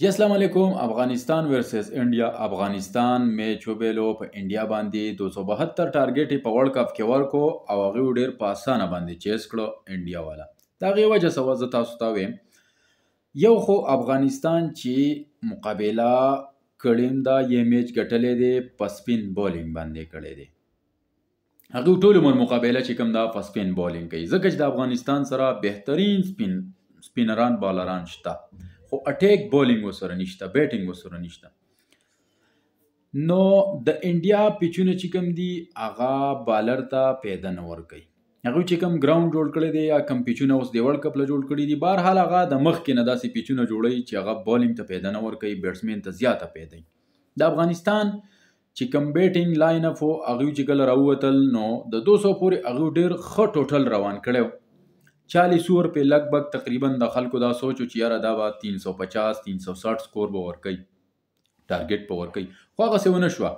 جی اسلام علیکم افغانستان ورسس انډیا افغانستان میچ وبېلو په انډیا باندې 272 ټارګټ په ورلد کپ کې ورکو او هغه ډېر په اسانه باندې چیس کړو انډیا والا دا غي وجه سو زه تاسو ته ویم یو خو افغانستان چې مقابله کړیم دا یې میچ ګټلې دی په سپین بولینګ باندې کړې دی هغه ټول مون مقابله چې کوم دا په سپین بولینګ کوي ځکه چې د افغانستان سره بهترین سپین سپینران بالران شته خو اټیک بولینګ وسره نشته بیټینګ وسره نشته نو د انډیا پیچونه چې کوم دی هغه بالر ته پیدا نه ورکي هغه چې کوم ګراوند جوړ کړی دی یا کوم پیچونه اوس دی ورلد کپ له جوړ کړی دی بهر حال هغه د مخ کې نه داسې پیچونه جوړی چې هغه بولینګ ته پیدا نه ورکي بیټسمین ته زیاته پیدا د افغانستان چې کوم بیټینګ لاین اپ هغه چې ګل راوتل نو د 200 پورې هغه ډیر ښه ټوټل روان کړو 40 سور په لګ بګ تقریبا د خلکو دا سوچو چې یاره دا به 350 360 سکور به ورکي ټارګټ به ورکي خو هغه څه ونه شو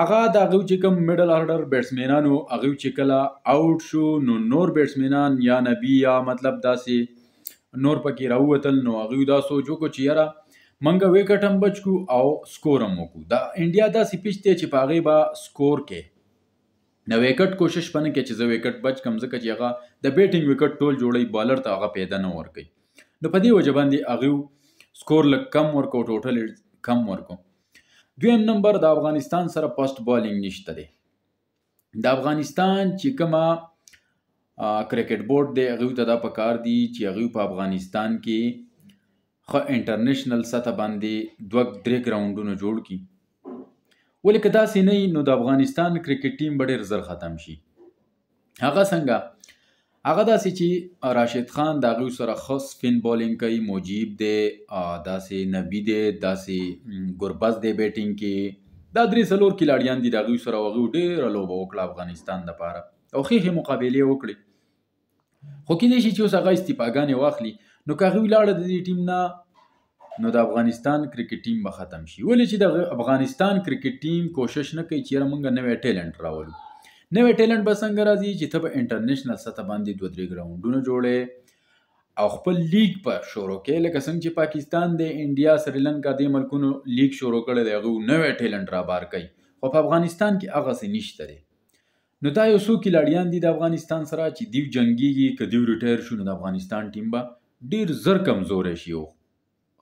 هغه دا غو چې کوم میډل آرډر بیټسمنانو هغه چې کله آوټ شو نو نور بیټسمنان یا نبی یا مطلب داسې نور پکې راوتل نو هغه دا سوچو کو چې یاره منګه وکټم بچ کو او سکور هم وکړو دا انډیا دا سپیچ ته چې پاغه با سکور کې نو وکټ کوشش پنه کې چې زه وکټ بچ کم ځکه چې هغه د بیټینګ وکټ ټول جوړي بالر ته هغه پیدا نه ورکي نو په دې وجه باندې هغه سکور لک کم ورکو ټوټل کم ورکو دویم نمبر د افغانستان سره پاست بالینګ نشته دی د افغانستان چې کما کرکټ بورډ دی هغه ته دا پکار دی چې هغه په افغانستان کې خو انټرنیشنل سطح باندې دوه درې ګراوندونه جوړ کړي ولې که داسې نه نو د افغانستان کرکټ ټیم به ډېر زر ختم شي هغه څنګه هغه داسې چې راشد خان د هغوی سره ښه سپین بالینګ کوي مجیب دی داسې نبی دی داسې ګربز دی بیټینګ کې دا درې څلور کلاړیان دي د هغوی سره هغوی ډېره لوبه وکړه افغانستان دپاره او ښې مقابلې وکړې خو کېدای شي چې اوس هغه استعفاګانې واخلي نو که هغوی لاړه د دې ټیم نه نو د افغانستان کرکټ ټیم به ختم شي ولې چې د افغانستان کرکټ ټیم کوشش نه کوي چې موږ نوې ټیلنټ راولو نوې ټیلنټ به څنګه راځي چې ته به انټرنیشنل سطح باندې دوه درې ګراوندونه جوړې او خپل لیگ په شروع کې لکه څنګه چې پاکستان د انډیا سریلانکا د ملکونو لیگ شروع کړي دی هغه نوې ټیلنټ را بار کوي خو په افغانستان کې هغه څه نشته دی نو دا یو څو کلاړیان دي د افغانستان سره چې دیو جنگيږي کدیو ریټایر شونه د افغانستان ټیم به ډیر زر کمزور شي او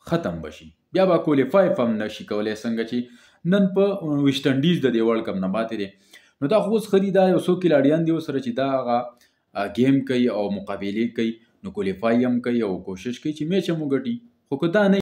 ختم بشي بیا به کوالیفای هم نشي کولای څنګه چې نن په ویسټنډیز د دی ورلد کپ نه پاتې دی نو دا خو اوس خري دا یو څو کلاډیان دی سره چې دا هغه ګیم کوي او مقابله کوي نو کوالیفای هم کوي او کوشش کوي چې میچ هم وګټي خو که دا نه